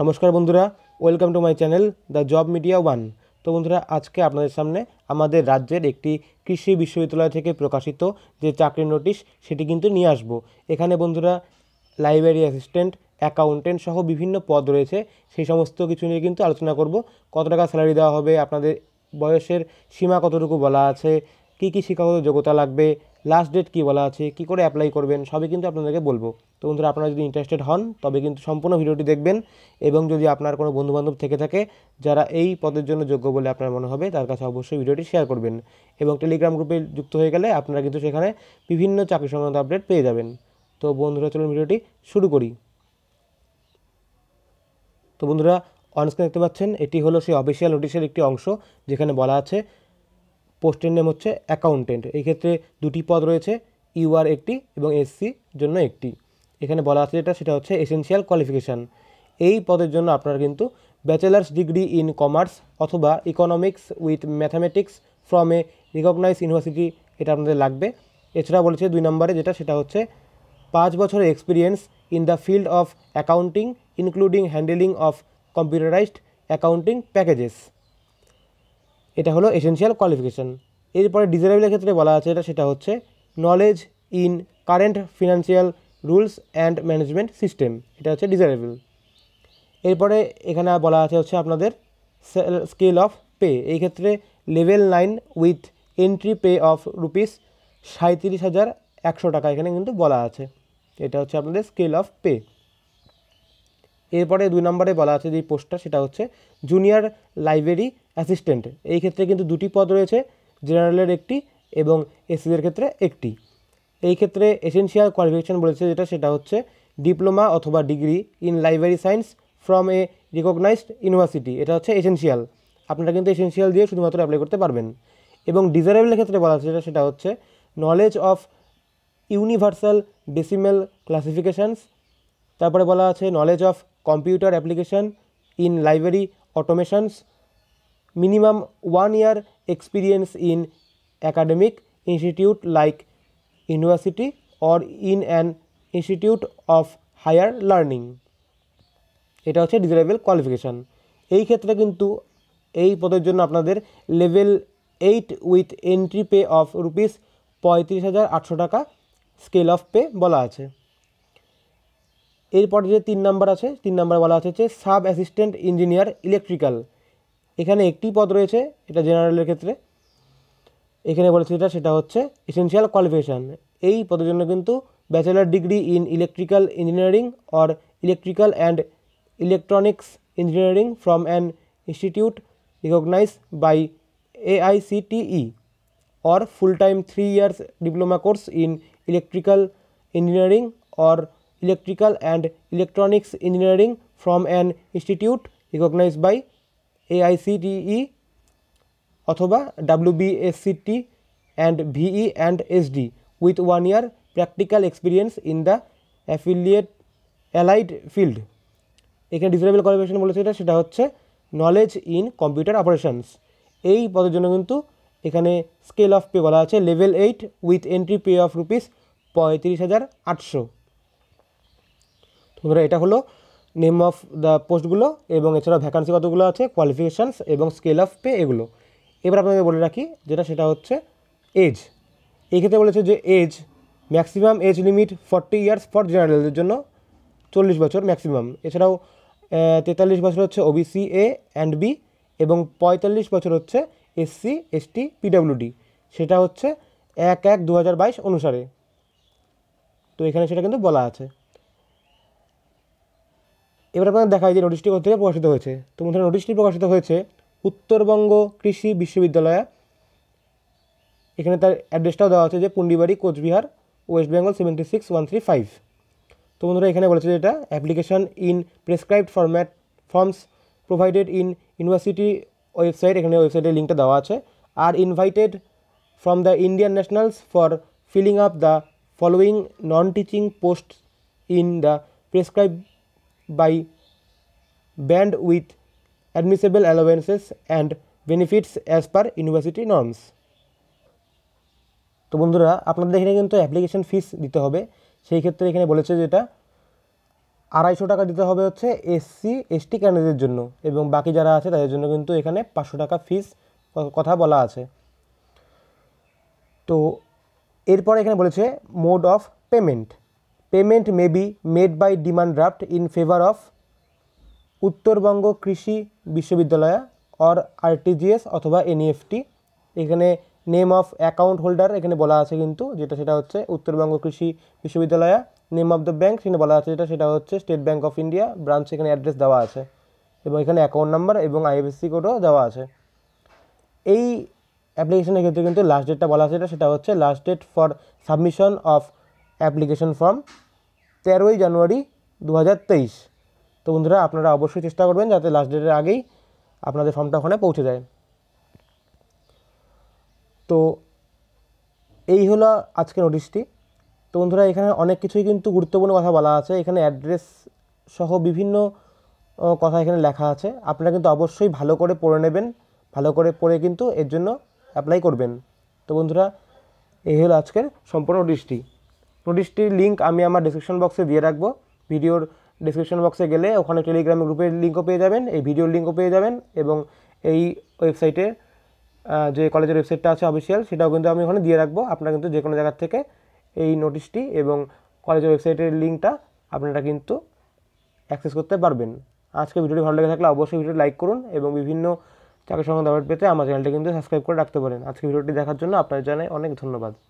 নমস্কার বন্ধুরা welcome to my channel the job media one তো বন্ধুরা আজকে আপনাদের সামনে আমাদের রাজ্যের একটি কৃষি বিশ্ববিদ্যালয় থেকে প্রকাশিত যে চাকরির নোটিশ সেটি কিন্তু নিয়ে আসবো এখানে বন্ধুরা লাইব্রেরি অ্যাসিস্ট্যান্ট অ্যাকাউন্টেন্ট সহ বিভিন্ন পদ রয়েছে সেই সমস্ত কিছু নিয়ে কিন্তু আলোচনা করব কত টাকা স্যালারি দেওয়া হবে আপনাদের বয়সের সীমা কতটুকু বলা আছে কী কী শিক্ষাগত যোগ্যতা লাগবে লাস্ট ডেট কী বলা আছে কি করে অ্যাপ্লাই করবেন সবই কিন্তু আপনাদেরকে বলবো তো বন্ধুরা আপনারা যদি ইন্টারেস্টেড হন তবে কিন্তু সম্পূর্ণ ভিডিওটি দেখবেন এবং যদি আপনার কোনো বন্ধুবান্ধব থেকে থাকে যারা এই পদের জন্য যোগ্য বলে আপনার মনে হবে তার কাছে অবশ্যই ভিডিওটি শেয়ার করবেন এবং টেলিগ্রাম গ্রুপে যুক্ত হয়ে গেলে আপনারা কিন্তু সেখানে বিভিন্ন চাকরি সংক্রান্ত আপডেট পেয়ে যাবেন তো বন্ধুরা চলুন ভিডিওটি শুরু করি তো বন্ধুরা অনস্ক্রিন দেখতে পাচ্ছেন এটি হলো সেই অফিসিয়াল নোটিশের একটি অংশ যেখানে বলা আছে পোস্টের নেম হচ্ছে অ্যাকাউন্টেন্ট এই ক্ষেত্রে দুটি পদ রয়েছে ইউআর একটি এবং এসসি জন্য একটি এখানে বলা আছে যেটা সেটা হচ্ছে এসেন্সিয়াল কোয়ালিফিকেশান এই পদের জন্য আপনার কিন্তু ব্যাচেলার্স ডিগ্রি ইন কমার্স অথবা economics with mathematics from a recognise university এটা আপনাদের লাগবে এছাড়া বলেছে দুই নম্বরে যেটা সেটা হচ্ছে পাঁচ বছরের experience in the field of accounting including handling of computerised accounting packages এটা হলো এসেন্সিয়াল কোয়ালিফিকেশান এরপরে ডিজারেবলের ক্ষেত্রে বলা আছে এটা সেটা হচ্ছে knowledge in current financial rules and management system এটা হচ্ছে ডিজারেবল এরপরে এখানে বলা আছে হচ্ছে আপনাদের স্কেল অফ পে এই ক্ষেত্রে level nine with entry pay of rupees সাঁত্রিশ হাজার একশো টাকা এখানে কিন্তু বলা আছে এটা হচ্ছে আপনাদের স্কেল অফ পে এরপরে দুই নম্বরে বলা আছে যে পোস্টটা সেটা হচ্ছে জুনিয়র লাইব্রেরি অ্যাসিস্ট্যান্ট এই ক্ষেত্রে কিন্তু দুটি পদ রয়েছে জেনারেলের একটি এবং এসসিদের ক্ষেত্রে একটি এই ক্ষেত্রে এসেন্সিয়াল কোয়ালিফিকেশান বলেছে যেটা সেটা হচ্ছে ডিপ্লোমা অথবা degree in library science from a recognised university এটা হচ্ছে এসেন্সিয়াল আপনারা কিন্তু এসেন্সিয়াল দিয়ে শুধুমাত্র অ্যাপ্লাই করতে পারবেন এবং ডিজারেবলের ক্ষেত্রে বলা আছে যেটা সেটা হচ্ছে knowledge of universal decimal classifications তারপরে বলা আছে knowledge of computer application in library automations minimum one year experience in academic institute like university or in an institute of higher learning এটা হচ্ছে ডিজারেবেল কোয়ালিফিকেশান এই ক্ষেত্রে কিন্তু এই পদের জন্য আপনাদের level eight with entry pay of rupees পঁয়ত্রিশ হাজার আটশো টাকা স্কেল অফ পে বলা আছে এরপরে যে তিন নাম্বার আছে তিন নাম্বার বলা আছে সাব অ্যাসিস্ট্যান্ট ইঞ্জিনিয়ার ইলেকট্রিক্যাল এখানে একটি পদ রয়েছে এটা জেনারেলের ক্ষেত্রে এখানে বলেছে যেটা সেটা হচ্ছে এসেন্সিয়াল কোয়ালিফিকেশান এই পদের জন্য কিন্তু bachelor degree in electrical engineering or electrical and electronics engineering from an institute recognise by AICTE or full time three years diploma course in electrical engineering or electrical and electronics engineering from an institute recognized by AICTE অথবা WBSCT and VE and SD with one year practical experience in the affiliate allied field এখানে desirable qualification বলেছে এটা সেটা হচ্ছে knowledge in computer operations এই পদের জন্য কিন্তু এখানে স্কেল অফ পে বলা আছে level eight with entry pay of rupees পঁয়ত্রিশ হাজার আটশো বন্ধুরা এটা হলো নেম অফ দ্য পোস্টগুলো এবং এছাড়া ভ্যাকান্সি কতগুলো আছে কোয়ালিফিকেশানস এবং স্কেল অফ পে এগুলো এবার আপনাকে বলে রাখি যেটা সেটা হচ্ছে এজ এই ক্ষেত্রে বলেছে যে age maximum age limit forty years for জেনারেলদের জন্য চল্লিশ বছর ম্যাক্সিমাম এছাড়াও তেতাল্লিশ বছর হচ্ছে ওবিসি এ অ্যান্ড বি এবং পঁয়তাল্লিশ বছর হচ্ছে এসসি এসটি পিডাব্লিউডি সেটা হচ্ছে এক এক দু অনুসারে তো এখানে সেটা কিন্তু বলা আছে এবার আপনাদের দেখায় যে নোটিশটি কোথা থেকে প্রকাশিত হয়েছে তো মধ্যে নোটিশটি প্রকাশিত হয়েছে উত্তরবঙ্গ কৃষি বিশ্ববিদ্যালয়ে এখানে তার অ্যাড্রেসটাও দেওয়া আছে যে Pundibari Cooch Behar West Bengal seventy six one three five তো বন্ধুরা এখানে বলেছে যে এটা application in prescribed format forms provided in university website এখানে ওয়েবসাইটের লিঙ্কটা দেওয়া আছে আর invited from the Indian nationals for filling up the following non teaching post in the prescribe by band with admissible allowances and benefits as per university norms তো বন্ধুরা আপনাদের এখানে কিন্তু অ্যাপ্লিকেশন ফিস দিতে হবে সেই ক্ষেত্রে এখানে বলেছে যেটা আড়াইশো টাকা দিতে হবে হচ্ছে এসসি এসটি ক্যান্ডিডেটের জন্য এবং বাকি যারা আছে তাদের জন্য কিন্তু এখানে পাঁচশো টাকা ফিস কথা বলা আছে তো এরপর এখানে বলেছে mode of payment payment may be made by demand draft in favour of Uttar Banga Krishi Viswavidyalaya or RTGS অথবা এনইএফটি এখানে নেম অফ অ্যাকাউন্ট হোল্ডার এখানে বলা আছে কিন্তু যেটা সেটা হচ্ছে উত্তরবঙ্গ কৃষি বিশ্ববিদ্যালয় নেম অফ দ্য ব্যাঙ্ক সেখানে বলা আছে যেটা সেটা হচ্ছে State Bank of India branch এখানে অ্যাড্রেস দেওয়া আছে এবং এখানে অ্যাকাউন্ট নাম্বার এবং আইএফএসসি কোডও দেওয়া আছে এই অ্যাপ্লিকেশনের ক্ষেত্রে কিন্তু লাস্ট ডেটটা বলা আছে সেটা হচ্ছে last date for submission of application form তেরোই জানুয়ারি দু তো বন্ধুরা আপনারা অবশ্যই চেষ্টা করবেন যাতে লাস্ট ডেটের আগেই আপনাদের ফর্মটা ওখানে পৌঁছে যায় তো এই হলো আজকে নোটিশটি তো বন্ধুরা এখানে অনেক কিছুই কিন্তু গুরুত্বপূর্ণ কথা বলা আছে এখানে অ্যাড্রেস সহ বিভিন্ন কথা এখানে লেখা আছে আপনারা কিন্তু অবশ্যই ভালো করে পড়ে নেবেন ভালো করে পড়ে কিন্তু এর জন্য অ্যাপ্লাই করবেন তো বন্ধুরা এই হলো আজকের সম্পূর্ণ নোটিশটি নোটিশটির লিঙ্ক আমি আমার ডিসক্রিপশন বক্সে দিয়ে রাখবো ভিডিওর ডিসক্রিপশন বক্সে গেলে ওখানে টেলিগ্রাম গ্রুপের লিঙ্কও পেয়ে যাবেন এই ভিডিওর লিঙ্কও পেয়ে যাবেন এবং এই ওয়েবসাইটে যে কলেজের ওয়েবসাইটটা আছে অফিসিয়াল সেটাও কিন্তু আমি ওখানে দিয়ে রাখবো আপনারা কিন্তু যে কোনো জায়গার থেকে এই নোটিশটি এবং কলেজের ওয়েবসাইটের লিঙ্কটা আপনারা কিন্তু অ্যাক্সেস করতে পারবেন আজকে ভিডিওটি ভালো লেগে থাকলে অবশ্যই ভিডিওটি লাইক করুন এবং বিভিন্ন চাকরি সংক্রান্ত আপডেট পেতে আমার চ্যানেলটি কিন্তু সাবস্ক্রাইব করে রাখতে পারেন আজকে ভিডিওটি দেখার জন্য আপনাদের জানাই অনেক ধন্যবাদ